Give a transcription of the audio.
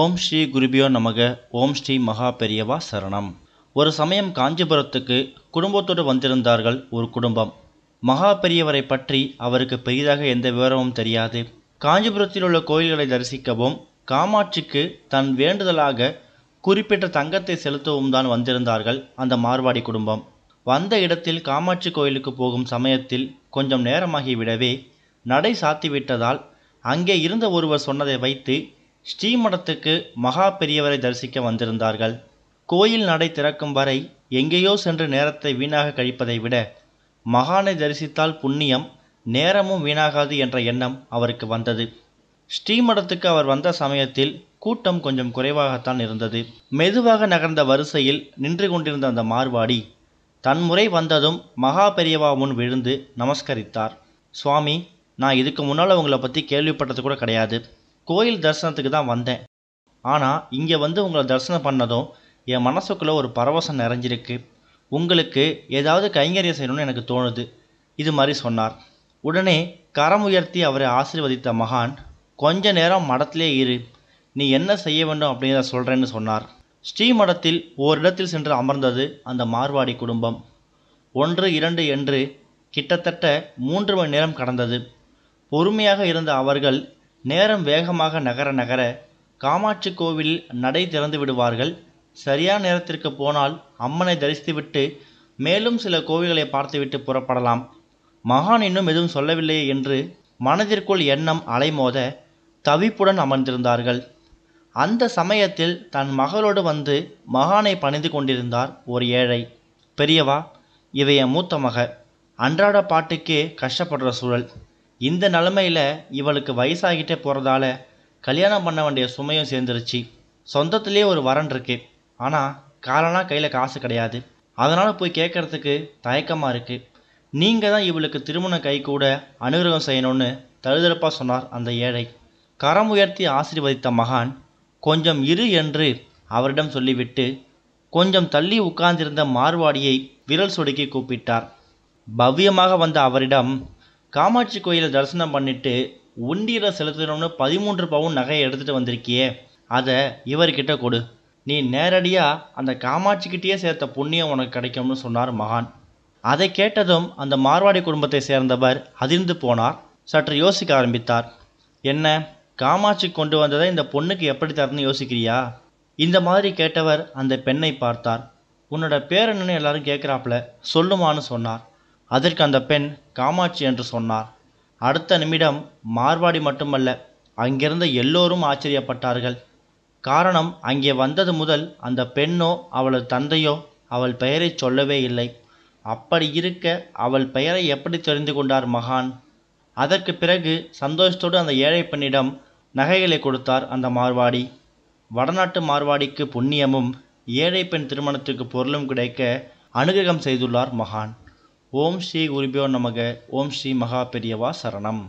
ஓம் ஸ்ரீ குருபியோ நமக ஓம் ஸ்ரீ மகா பெரியவா சரணம் ஒரு சமயம் காஞ்சிபுரத்துக்கு குடும்பத்தோடு வந்திருந்தார்கள் ஒரு குடும்பம் மகா பெரியவரை பற்றி அவருக்கு பெரிதாக எந்த விவரமும் தெரியாது காஞ்சிபுரத்தில் உள்ள கோயில்களை தரிசிக்கவும் காமாட்சிக்கு தன் வேண்டுதலாக குறிப்பிட்ட தங்கத்தை செலுத்தவும் தான் வந்திருந்தார்கள் அந்த மார்வாடி குடும்பம் வந்த இடத்தில் காமாட்சி கோயிலுக்கு போகும் சமயத்தில் கொஞ்சம் நேரமாகிவிடவே நடை சாத்திவிட்டதால் அங்கே இருந்த ஒருவர் சொன்னதை வைத்து ஸ்ரீமடத்துக்கு மகா பெரியவரை தரிசிக்க வந்திருந்தார்கள் கோயில் நடை திறக்கும் வரை எங்கேயோ சென்று நேரத்தை வீணாக கழிப்பதை விட மகானை தரிசித்தால் புண்ணியம் நேரமும் வீணாகாது என்ற எண்ணம் அவருக்கு வந்தது ஸ்ரீமடத்துக்கு அவர் வந்த சமயத்தில் கூட்டம் கொஞ்சம் குறைவாகத்தான் இருந்தது மெதுவாக நகர்ந்த வரிசையில் நின்று கொண்டிருந்த அந்த மார்வாடி தன் முறை வந்ததும் மகா பெரியவா முன் விழுந்து நமஸ்கரித்தார் சுவாமி நான் இதுக்கு முன்னால் உங்களை பற்றி கேள்விப்பட்டது கூட கிடையாது கோயில் தரிசனத்துக்கு தான் வந்தேன் ஆனால் இங்கே வந்து உங்களை தரிசனம் பண்ணதும் என் மனசுக்குள்ளே ஒரு பரவசம் நிறைஞ்சிருக்கு உங்களுக்கு ஏதாவது கைங்கரியம் செய்யணும்னு எனக்கு தோணுது இது மாதிரி சொன்னார் உடனே கரம் உயர்த்தி அவரை ஆசீர்வதித்த மகான் கொஞ்ச நேரம் மடத்திலே இரு நீ என்ன செய்ய வேண்டும் அப்படிங்கிறத சொல்கிறேன்னு சொன்னார் ஸ்ரீ மடத்தில் ஓரிடத்தில் சென்று அமர்ந்தது அந்த மார்வாடி குடும்பம் ஒன்று இரண்டு என்று கிட்டத்தட்ட மூன்று மணி நேரம் கடந்தது பொறுமையாக இருந்த அவர்கள் நேரம் வேகமாக நகர நகர காமாட்சி கோவிலில் நடை திறந்து விடுவார்கள் சரியான நேரத்திற்கு போனால் அம்மனை தரிசித்துவிட்டு மேலும் சில கோவில்களை பார்த்துவிட்டு புறப்படலாம் மகான் இன்னும் எதுவும் சொல்லவில்லையே என்று மனதிற்குள் எண்ணம் அலைமோத தவிப்புடன் அமர்ந்திருந்தார்கள் அந்த சமயத்தில் தன் மகளோடு வந்து மகானை பணிந்து கொண்டிருந்தார் ஒரு ஏழை பெரியவா இவைய மூத்த மக அன்றாட பாட்டுக்கே கஷ்டப்படுற சூழல் இந்த நிலமையில இவளுக்கு வயசாகிட்டே போகிறதால கல்யாணம் பண்ண வேண்டிய சுமையும் சேர்ந்துருச்சு சொந்தத்துலேயே ஒரு வரன் இருக்கு ஆனால் காலனா கையில் காசு கிடையாது அதனால் போய் கேட்குறதுக்கு தயக்கமாக இருக்குது நீங்கள் தான் இவளுக்கு திருமண கை கூட அனுகிரகம் செய்யணும்னு தழுதழுப்பாக சொன்னார் அந்த ஏழை கரம் உயர்த்தி ஆசீர்வதித்த மகான் கொஞ்சம் இரு என்று அவரிடம் சொல்லிவிட்டு கொஞ்சம் தள்ளி உட்கார்ந்திருந்த மார்வாடியை விரல் சொடுக்கி கூப்பிட்டார் பவ்யமாக வந்த அவரிடம் காமாட்சி கோயிலில் தரிசனம் பண்ணிட்டு உண்டியில் செலுத்தணும்னு பதிமூன்று பவுன் நகையை எடுத்துகிட்டு வந்திருக்கியே அதை இவர்கிட்ட கொடு நீ நேரடியாக அந்த காமாட்சிக்கிட்டேயே சேர்த்த புண்ணியம் உனக்கு கிடைக்கும்னு சொன்னார் மகான் அதை கேட்டதும் அந்த மார்வாடி குடும்பத்தை சேர்ந்தவர் அதிர்ந்து போனார் சற்று யோசிக்க ஆரம்பித்தார் என்ன காமாட்சி கொண்டு வந்ததை இந்த பொண்ணுக்கு எப்படி தரணும்னு யோசிக்கிறியா இந்த மாதிரி கேட்டவர் அந்த பெண்ணை பார்த்தார் உன்னோட பேர் எல்லாரும் கேட்குறாப்புல சொல்லுமான்னு சொன்னார் அதற்கு அந்த பெண் காமாட்சி என்று சொன்னார் அடுத்த நிமிடம் மார்வாடி மட்டுமல்ல அங்கிருந்த எல்லோரும் ஆச்சரியப்பட்டார்கள் காரணம் அங்கே வந்தது முதல் அந்த பெண்ணோ அவளது தந்தையோ அவள் பெயரை சொல்லவே இல்லை அப்படி இருக்க அவள் பெயரை எப்படி தெரிந்து கொண்டார் மகான் அதற்கு பிறகு சந்தோஷத்தோடு அந்த ஏழை பெண்ணிடம் நகைகளை கொடுத்தார் அந்த மார்வாடி வடநாட்டு மார்வாடிக்கு புண்ணியமும் ஏழை பெண் திருமணத்துக்கு பொருளும் கிடைக்க அனுகிரகம் செய்துள்ளார் மகான் ஓம் ஸ்ரீ குருபியோ நமக ஓம் ஸ்ரீ மகா பெரியவா சரணம்